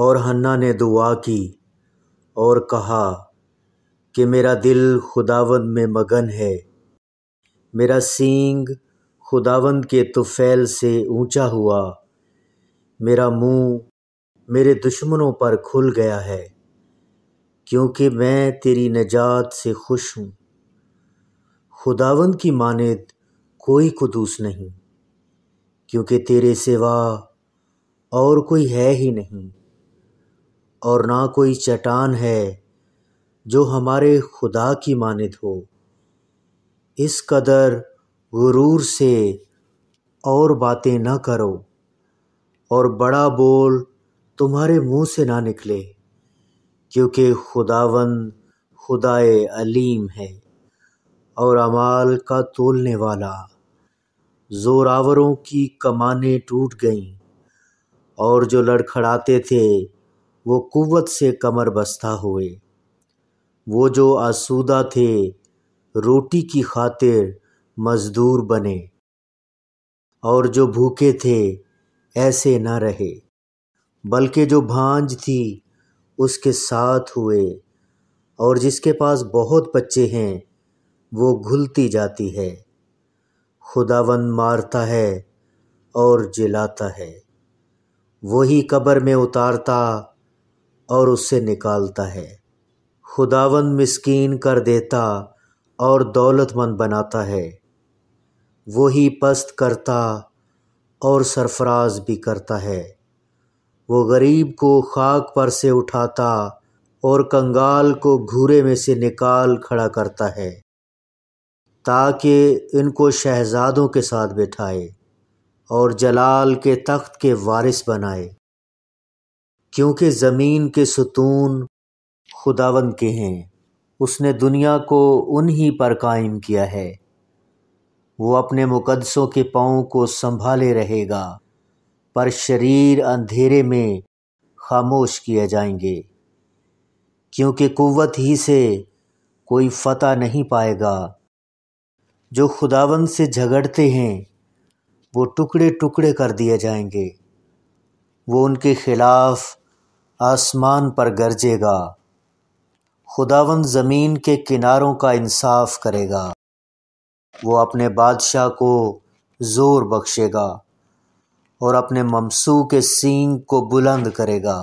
और हन्ना ने दुआ की और कहा कि मेरा दिल खुदावंद में मगन है मेरा सींग खुदावंद के तुफ़ैल से ऊंचा हुआ मेरा मुंह मेरे दुश्मनों पर खुल गया है क्योंकि मैं तेरी नजात से खुश हूँ खुदावंद की मानद कोई कुदूस नहीं क्योंकि तेरे सिवा और कोई है ही नहीं और ना कोई चट्टान है जो हमारे खुदा की मानद हो इस कदर गुरूर से और बातें न करो और बड़ा बोल तुम्हारे मुंह से ना निकले क्योंकि खुदावन खुदाए अलीम है और अमाल का तोलने वाला जोरावरों की कमाने टूट गईं और जो लड़खड़ाते थे वो कुवत से कमर बस्ता हुए वो जो आसूदा थे रोटी की खातिर मज़दूर बने और जो भूखे थे ऐसे न रहे बल्कि जो भांज थी उसके साथ हुए और जिसके पास बहुत बच्चे हैं वो घुलती जाती है खुदावन मारता है और जिलाता है वही कब्र में उतारता और उससे निकालता है खुदावंद मिसकीन कर देता और दौलतमंद बनाता है वही पस्त करता और सरफराज भी करता है वो गरीब को खाक पर से उठाता और कंगाल को घूरे में से निकाल खड़ा करता है ताकि इनको शहजादों के साथ बिठाए और जलाल के तख्त के वारिस बनाए क्योंकि ज़मीन के सुतून खुदावन के हैं उसने दुनिया को उन्हीं पर कायम किया है वो अपने मुकदसों के पाँव को संभाले रहेगा पर शरीर अंधेरे में खामोश किए जाएंगे क्योंकि कुवत ही से कोई फतह नहीं पाएगा जो खुदावंद से झगड़ते हैं वो टुकड़े टुकड़े कर दिए जाएंगे वो उनके खिलाफ़ आसमान पर गरजेगा खुदावन ज़मीन के किनारों का इंसाफ करेगा वो अपने बादशाह को ज़ोर बख्शेगा और अपने ममसू के सींग को बुलंद करेगा